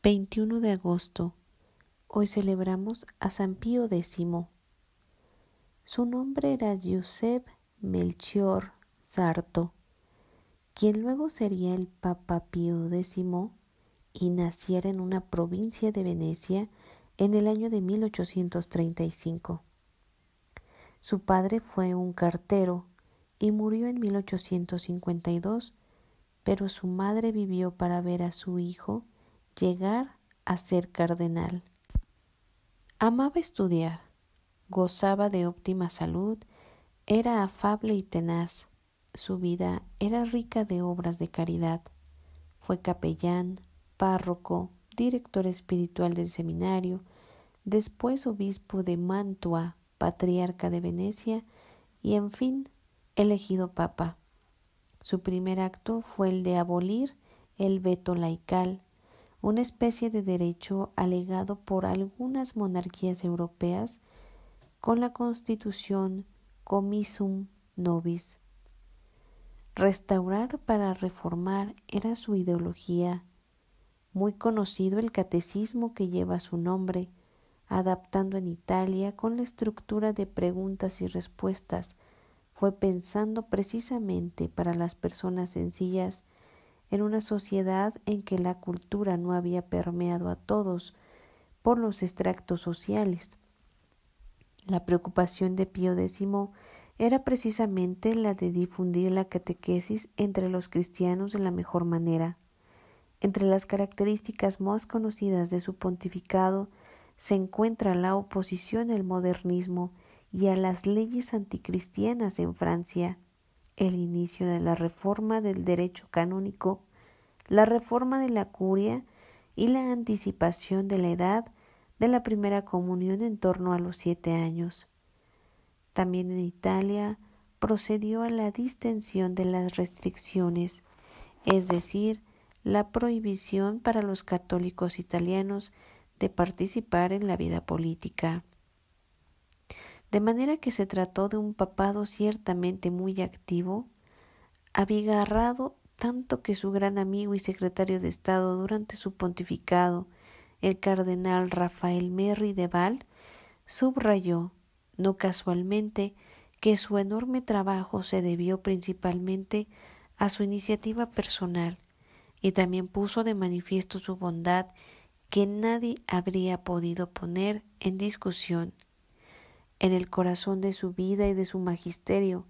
21 de agosto. Hoy celebramos a San Pío X. Su nombre era Giuseppe Melchior Sarto, quien luego sería el Papa Pío X y naciera en una provincia de Venecia en el año de 1835. Su padre fue un cartero y murió en 1852, pero su madre vivió para ver a su hijo llegar a ser cardenal. Amaba estudiar, gozaba de óptima salud, era afable y tenaz, su vida era rica de obras de caridad. Fue capellán, párroco, director espiritual del seminario, después obispo de Mantua, patriarca de Venecia y, en fin, elegido papa. Su primer acto fue el de abolir el veto laical una especie de derecho alegado por algunas monarquías europeas con la constitución Comissum Nobis. Restaurar para reformar era su ideología. Muy conocido el catecismo que lleva su nombre, adaptando en Italia con la estructura de preguntas y respuestas, fue pensando precisamente para las personas sencillas en una sociedad en que la cultura no había permeado a todos por los extractos sociales. La preocupación de Pío X era precisamente la de difundir la catequesis entre los cristianos de la mejor manera. Entre las características más conocidas de su pontificado se encuentra la oposición al modernismo y a las leyes anticristianas en Francia, el inicio de la reforma del derecho canónico, la reforma de la curia y la anticipación de la edad de la primera comunión en torno a los siete años. También en Italia procedió a la distensión de las restricciones, es decir, la prohibición para los católicos italianos de participar en la vida política de manera que se trató de un papado ciertamente muy activo, abigarrado tanto que su gran amigo y secretario de Estado durante su pontificado, el cardenal Rafael Merry de Val, subrayó, no casualmente, que su enorme trabajo se debió principalmente a su iniciativa personal, y también puso de manifiesto su bondad que nadie habría podido poner en discusión en el corazón de su vida y de su magisterio,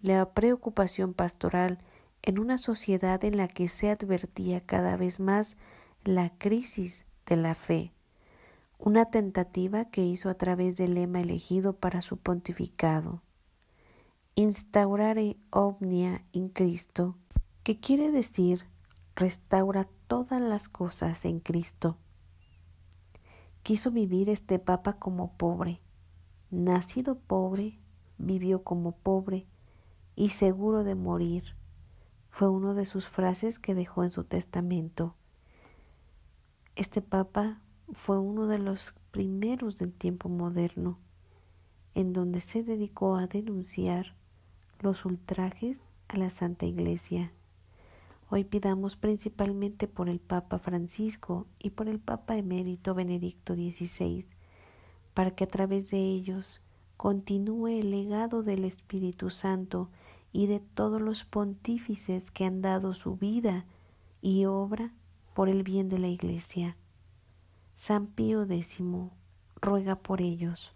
la preocupación pastoral en una sociedad en la que se advertía cada vez más la crisis de la fe, una tentativa que hizo a través del lema elegido para su pontificado, instaurare omnia in Cristo, que quiere decir restaura todas las cosas en Cristo. Quiso vivir este Papa como pobre, Nacido pobre, vivió como pobre y seguro de morir. Fue una de sus frases que dejó en su testamento. Este papa fue uno de los primeros del tiempo moderno, en donde se dedicó a denunciar los ultrajes a la Santa Iglesia. Hoy pidamos principalmente por el Papa Francisco y por el Papa emérito Benedicto XVI, para que a través de ellos continúe el legado del Espíritu Santo y de todos los pontífices que han dado su vida y obra por el bien de la Iglesia. San Pío X ruega por ellos.